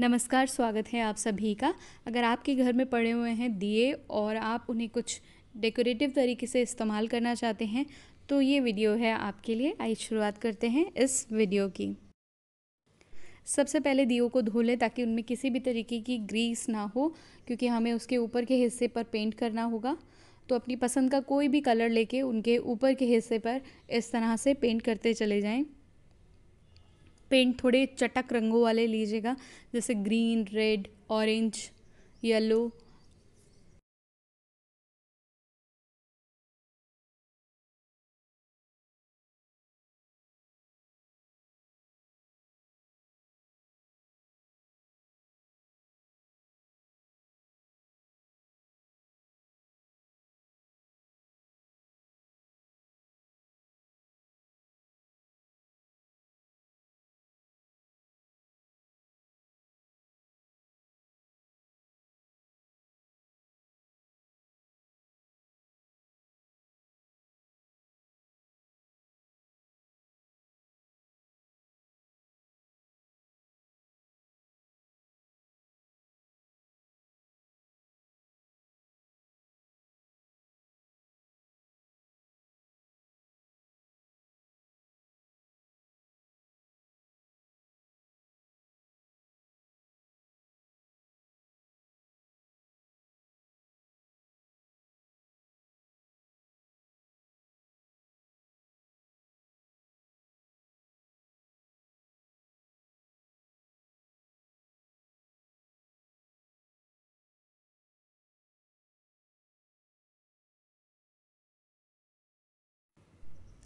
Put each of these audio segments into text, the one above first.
नमस्कार स्वागत है आप सभी का अगर आपके घर में पड़े हुए हैं दिए और आप उन्हें कुछ डेकोरेटिव तरीके से इस्तेमाल करना चाहते हैं तो ये वीडियो है आपके लिए आइए शुरुआत करते हैं इस वीडियो की सबसे पहले दियो को धो लें ताकि उनमें किसी भी तरीके की ग्रीस ना हो क्योंकि हमें उसके ऊपर के हिस्से पर पेंट करना होगा तो अपनी पसंद का कोई भी कलर लेके उनके ऊपर के हिस्से पर इस तरह से पेंट करते चले जाएं पेंट थोड़े चटक रंगों वाले लीजिएगा जैसे ग्रीन रेड ऑरेंज येलो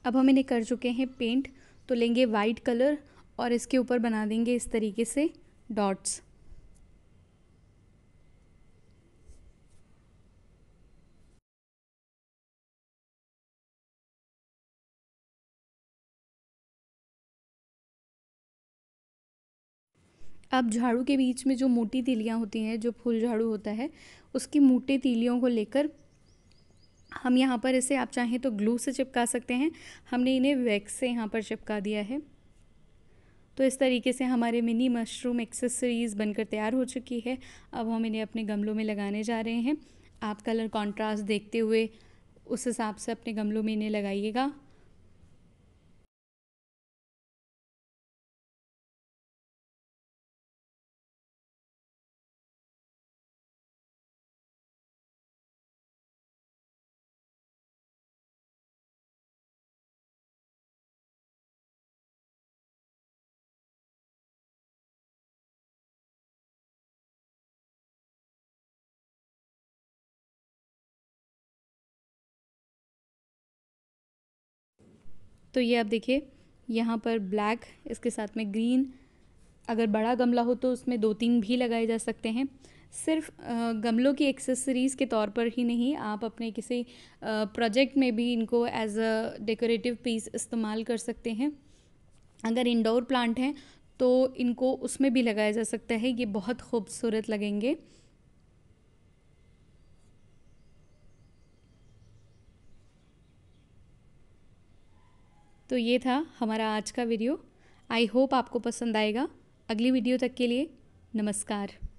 अब हम इन्हें कर चुके हैं पेंट तो लेंगे वाइट कलर और इसके ऊपर बना देंगे इस तरीके से डॉट्स अब झाड़ू के बीच में जो मोटी तीलियाँ होती हैं जो फूल झाड़ू होता है उसकी मोटे तीलियों को लेकर हम यहाँ पर इसे आप चाहें तो ग्लू से चिपका सकते हैं हमने इन्हें वैक्स से यहाँ पर चिपका दिया है तो इस तरीके से हमारे मिनी मशरूम एक्सेसरीज़ बनकर तैयार हो चुकी है अब हम इन्हें अपने गमलों में लगाने जा रहे हैं आप कलर कॉन्ट्रास्ट देखते हुए उस हिसाब से अपने गमलों में इन्हें लगाइएगा तो ये आप देखिए यहाँ पर ब्लैक इसके साथ में ग्रीन अगर बड़ा गमला हो तो उसमें दो तीन भी लगाए जा सकते हैं सिर्फ गमलों की एक्सेसरीज़ के तौर पर ही नहीं आप अपने किसी प्रोजेक्ट में भी इनको एज अ डेकोरेटिव पीस इस्तेमाल कर सकते हैं अगर इंडोर प्लांट हैं तो इनको उसमें भी लगाया जा सकता है ये बहुत खूबसूरत लगेंगे तो ये था हमारा आज का वीडियो आई होप आपको पसंद आएगा अगली वीडियो तक के लिए नमस्कार